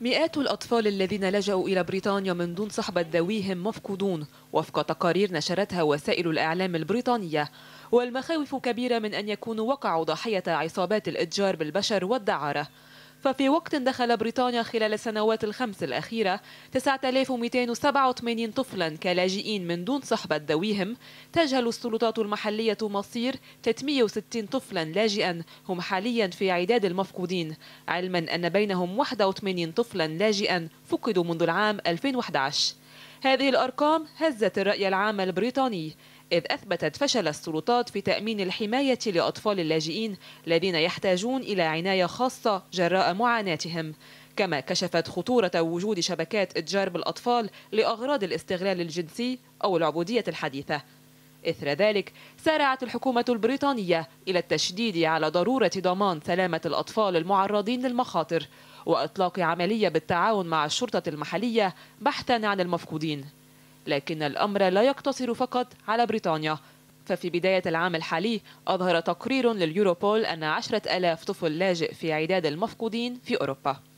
مئات الأطفال الذين لجأوا إلى بريطانيا من دون صحبة ذويهم مفقودون وفق تقارير نشرتها وسائل الإعلام البريطانية والمخاوف كبيرة من أن يكونوا وقعوا ضحية عصابات الإتجار بالبشر والدعارة ففي وقت دخل بريطانيا خلال السنوات الخمس الأخيرة 9287 طفلا كلاجئين من دون صحبة ذويهم تجهل السلطات المحلية مصير 360 طفلا لاجئا هم حاليا في عداد المفقودين علما أن بينهم 81 طفلا لاجئا فقدوا منذ العام 2011 هذه الأرقام هزت الرأي العام البريطاني إذ أثبتت فشل السلطات في تأمين الحماية لأطفال اللاجئين الذين يحتاجون إلى عناية خاصة جراء معاناتهم كما كشفت خطورة وجود شبكات إتجار بالأطفال لأغراض الاستغلال الجنسي أو العبودية الحديثة إثر ذلك سارعت الحكومة البريطانية إلى التشديد على ضرورة ضمان سلامة الأطفال المعرضين للمخاطر وإطلاق عملية بالتعاون مع الشرطة المحلية بحثا عن المفقودين لكن الأمر لا يقتصر فقط على بريطانيا ففي بداية العام الحالي أظهر تقرير لليوروبول أن عشرة ألاف طفل لاجئ في عداد المفقودين في أوروبا